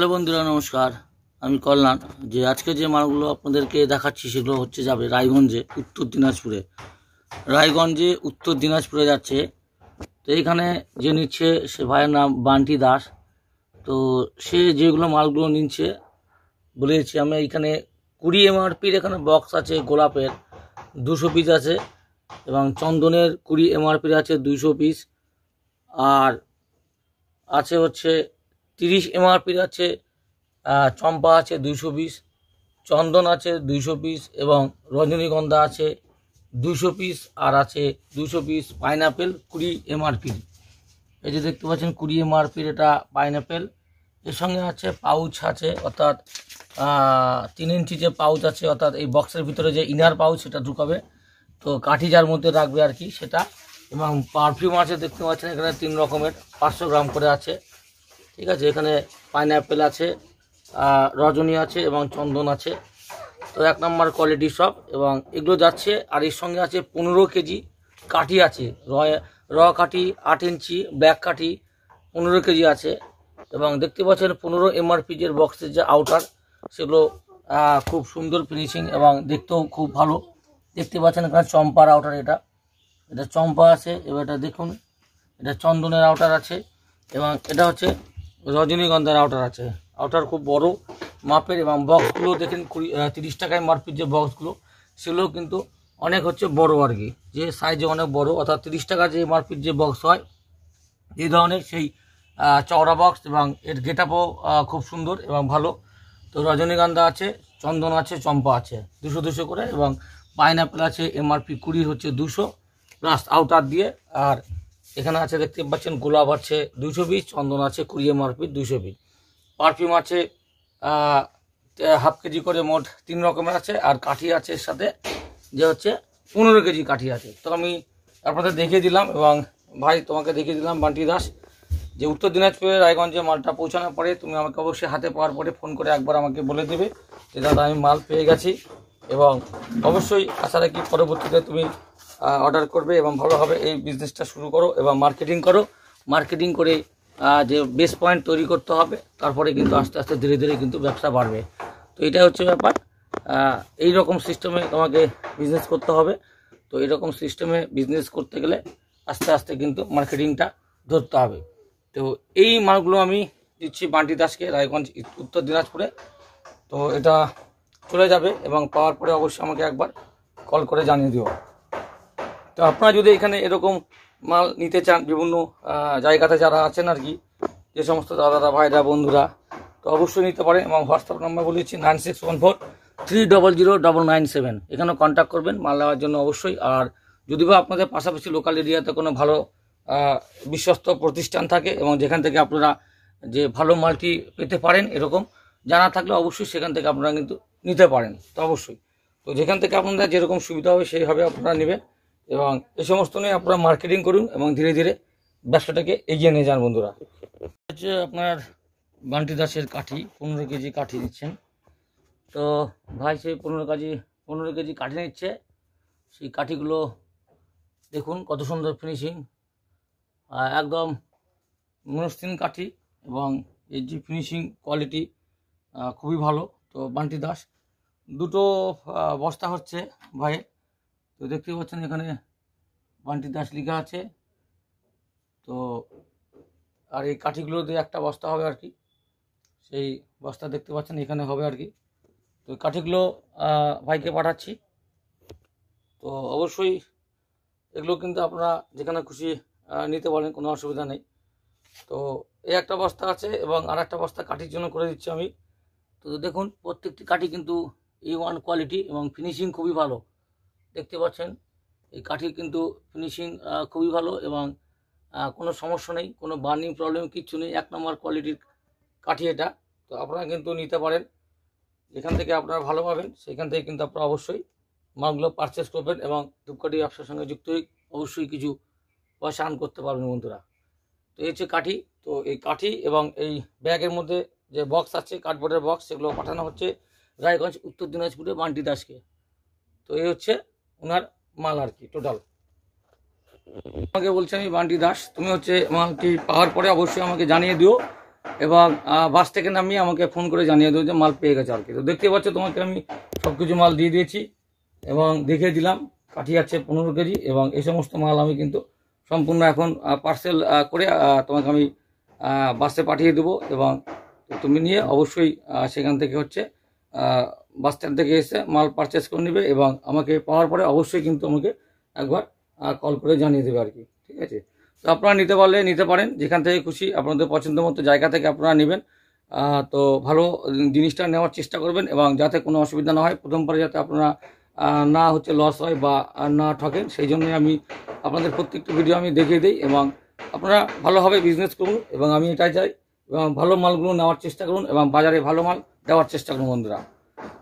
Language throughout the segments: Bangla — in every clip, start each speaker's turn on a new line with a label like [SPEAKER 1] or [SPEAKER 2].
[SPEAKER 1] হ্যালো বন্ধুরা নমস্কার আমি কল্যাণ যে আজকে যে মালগুলো আপনাদেরকে দেখাচ্ছি সেগুলো হচ্ছে যাবে রায়গঞ্জে উত্তর দিনাজপুরে রায়গঞ্জে উত্তর দিনাজপুরে যাচ্ছে তো এইখানে যে নিচ্ছে সে ভাইয়ের নাম বান্টি দাস তো সে যেগুলো মালগুলো নিচ্ছে বলেছি আমি এখানে কুড়ি এমআরপির এখানে বক্স আছে গোলাপের দুশো পিস আছে এবং চন্দনের কুড়ি এমআরপির আছে দুশো পিস আর আছে হচ্ছে তিরিশ এমআরপির আছে চম্পা আছে দুশো পিস চন্দন আছে দুশো পিস এবং রজনীগন্ধা আছে দুশো পিস আর আছে দুশো পিস পাইনাপেল কুড়ি এমআরপির এই যে দেখতে পাচ্ছেন কুড়ি এমআরপির এটা পাইনাপেল এর সঙ্গে আছে পাউচ আছে অর্থাৎ তিন ইঞ্চি যে পাউচ আছে অর্থাৎ এই বক্সের ভিতরে যে ইনার পাউচ সেটা ঢুকাবে তো কাঠি যার মধ্যে রাখবে আর কি সেটা এবং পারফিউম আছে দেখতে পাচ্ছেন এখানে তিন রকমের পাঁচশো গ্রাম করে আছে ঠিক আছে এখানে পাইনঅ্যাপেল আছে রজনী আছে এবং চন্দন আছে তো এক নম্বর কোয়ালিটি সব এবং এগুলো যাচ্ছে আর এর সঙ্গে আছে পনেরো কেজি কাঠি আছে র কাঠি আট ইঞ্চি ব্যাক কাঠি পনেরো কেজি আছে এবং দেখতে পাচ্ছেন পনেরো এমআরপিজের বক্সের যে আউটার সেগুলো খুব সুন্দর ফিনিশিং এবং দেখতেও খুব ভালো দেখতে পাচ্ছেন এখানে চম্পার আউটার এটা এটা চম্পা আছে এবার এটা দেখুন এটা চন্দনের আউটার আছে এবং এটা হচ্ছে রজনীগন্ধার আউটার আছে আউটার খুব বড় মাপের এবং বক্সগুলো দেখেন কুড়ি তিরিশ টাকায় মারপিট যে বক্সগুলো সেগুলো কিন্তু অনেক হচ্ছে বড় আর কি যে সাইজে অনেক বড় অর্থাৎ তিরিশ টাকা যে মারপিট যে বক্স হয় এই ধরনের সেই চওড়া বক্স এবং এর গেট খুব সুন্দর এবং ভালো তো রজনীগন্ধা আছে চন্দন আছে চম্পা আছে দুশো দুশো করে এবং পাইনাপেল আছে এমআরপি কুড়ি হচ্ছে দুশো প্লাস আউটার দিয়ে আর এখানে আছে দেখতে পাচ্ছেন গোলাপ আছে দুইশো পিস চন্দন আছে কুড়ি মারপিট দুইশো পিস পারফিউম আছে হাফ কেজি করে মোট তিন রকমের আছে আর কাঠি আছে এর সাথে যে হচ্ছে পনেরো কেজি কাঠি আছে তো আমি আপনাদের দেখিয়ে দিলাম এবং ভাই তোমাকে দেখিয়ে দিলাম বান্টি দাস যে উত্তর দিনাজপুরের রায়গঞ্জে মালটা পৌঁছানোর পরে তুমি আমাকে অবশ্যই হাতে পাওয়ার পরে ফোন করে একবার আমাকে বলে দেবে যে দাদা আমি মাল পেয়ে গেছি এবং অবশ্যই আশা রাখি পরবর্তীতে তুমি অর্ডার করবে এবং ভালোভাবে এই বিজনেসটা শুরু করো এবং মার্কেটিং করো মার্কেটিং করে যে বেস পয়েন্ট তৈরি করতে হবে তারপরে কিন্তু আস্তে আস্তে ধীরে ধীরে কিন্তু ব্যবসা বাড়বে তো এটা হচ্ছে ব্যাপার এই রকম সিস্টেমে তোমাকে বিজনেস করতে হবে তো এরকম সিস্টেমে বিজনেস করতে গেলে আস্তে আস্তে কিন্তু মার্কেটিংটা ধরতে হবে তো এই মালগুলো আমি দিচ্ছি বান্টি দাসকে রায়গঞ্জ উত্তর দিনাজপুরে তো এটা চলে যাবে এবং পাওয়ার পরে অবশ্যই আমাকে একবার কল করে জানিয়ে দিও তো আপনারা যদি এখানে এরকম মাল নিতে চান বিভিন্ন জায়গাতে যারা আছেন আর কি যে সমস্ত দাদারা ভাইরা বন্ধুরা তো অবশ্যই নিতে পারেন এবং হোয়াটসঅ্যাপ নাম্বার বলেছি nine six one four three double zero double nine seven এখানেও কন্ট্যাক্ট করবেন মাল নেওয়ার জন্য অবশ্যই আর যদি বা আপনাদের পাশাপাশি লোকাল এরিয়াতে কোনো ভালো বিশ্বস্ত প্রতিষ্ঠান থাকে এবং যেখান থেকে আপনারা যে ভালো মালটি পেতে পারেন এরকম জানা থাকলে অবশ্যই সেখান থেকে আপনারা কিন্তু নিতে পারেন তো অবশ্যই তো যেখান থেকে আপনাদের যেরকম সুবিধা হবে সেইভাবে আপনারা নেবেন এবং এই সমস্ত নিয়ে আপনারা মার্কেটিং করুন এবং ধীরে ধীরে ব্যবসাটাকে এগিয়ে নিয়ে যান বন্ধুরা হচ্ছে আপনার বান্টি দাসের কাঠি পনেরো কেজি কাঠি দিচ্ছেন তো ভাই সেই পনেরো কেজি পনেরো কেজি কাঠি নিচ্ছে সেই কাঠিগুলো দেখুন কত সুন্দর ফিনিশিং একদম মনস্থিন কাঠি এবং এর যে ফিনিশিং কোয়ালিটি খুবই ভালো তো বান্টি দাস দুটো বস্তা হচ্ছে ভাইয়ের তো দেখতে পাচ্ছেন এখানে বান্টি দাস লিখা আছে তো আর এই কাঠিগুলো দিয়ে একটা বস্তা হবে আর কি সেই বস্তা দেখতে পাচ্ছেন এখানে হবে আর কি তো কাঠিগুলো ভাইকে পাঠাচ্ছি তো অবশ্যই এগুলো কিন্তু আপনারা যেখানে খুশি নিতে পারেন কোনো অসুবিধা নেই তো এই একটা বস্তা আছে এবং আর একটা বস্তা কাঠির জন্য করে দিচ্ছি আমি তো দেখুন প্রত্যেকটি কাঠি কিন্তু এই ওয়ান কোয়ালিটি এবং ফিনিশিং খুবই ভালো দেখতে পাচ্ছেন এই কাঠির কিন্তু ফিনিশিং খুবই ভালো এবং কোনো সমস্যা নেই কোনো বার্নিং প্রবলেম কিচ্ছু নেই এক নম্বর কোয়ালিটির কাঠি এটা তো আপনারা কিন্তু নিতে পারেন যেখান থেকে আপনারা ভালো পাবেন সেখান থেকে কিন্তু আপনারা অবশ্যই মালগুলো পারচেস করবেন এবং ধূপকাঠি ব্যবসার সঙ্গে যুক্ত হয়ে অবশ্যই কিছু পয়সা আর্ন করতে পারবেন বন্ধুরা তো এই হচ্ছে কাঠি তো এই কাঠি এবং এই ব্যাগের মধ্যে যে বক্স আছে কার্ডবোর্ডের বক্স সেগুলো পাঠানো হচ্ছে রায়গঞ্জ উত্তর দিনাজপুরে বান্টি দাসকে তো এই হচ্ছে ওনার মাল আর কি টোটাল আমাকে বলছে আমি বান্টি দাস তুমি হচ্ছে মালটি পাওয়ার পরে অবশ্যই আমাকে জানিয়ে দিও এবং বাস থেকে নামিয়ে আমাকে ফোন করে জানিয়ে দিও যে মাল পেয়ে গেছে আর কি তো দেখতে পাচ্ছ তোমাকে আমি সব কিছু মাল দিয়ে দিয়েছি এবং দেখে দিলাম কাঠি আছে পনেরো কেজি এবং এই সমস্ত মাল আমি কিন্তু সম্পূর্ণ এখন পার্সেল করে তোমাকে আমি বাসে পাঠিয়ে দেবো এবং তুমি নিয়ে অবশ্যই সেখান থেকে হচ্ছে বাস স্ট্যান্ড থেকে এসে মাল পারচেস করে নেবে এবং আমাকে পাওয়ার পরে অবশ্যই কিন্তু আমাকে একবার কল করে জানিয়ে দেবে আর কি ঠিক আছে তো আপনারা নিতে পারলে নিতে পারেন যেখান থেকে খুশি আপনাদের পছন্দ মতো জায়গা থেকে আপনারা নেবেন তো ভালো জিনিসটা নেওয়ার চেষ্টা করবেন এবং যাতে কোনো অসুবিধা না হয় প্রথমবারে যাতে আপনারা না হচ্ছে লস হয় বা না ঠকেন সেই জন্যই আমি আপনাদের প্রত্যেকটা ভিডিও আমি দেখিয়ে দিই এবং আপনারা ভালোভাবে বিজনেস করুন এবং আমি এটাই চাই এবং ভালো মালগুলো নেওয়ার চেষ্টা করুন এবং বাজারে ভালো মাল দেওয়ার চেষ্টা করুন বন্ধুরা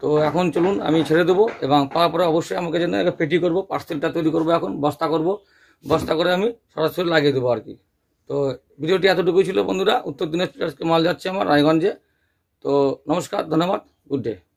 [SPEAKER 1] তো এখন চলুন আমি ছেড়ে দেবো এবং তারপরে অবশ্যই আমাকে যেন একটা পেটি করবো পার্সেলটা তৈরি করবো এখন বস্তা করব বস্তা করে আমি সরাসরি লাগিয়ে দেবো আর কি তো ভিডিওটি এতটুকুই ছিল বন্ধুরা উত্তর দিনাজপুর আজকে মাল যাচ্ছে আমার রায়গঞ্জে তো নমস্কার ধন্যবাদ গুড ডে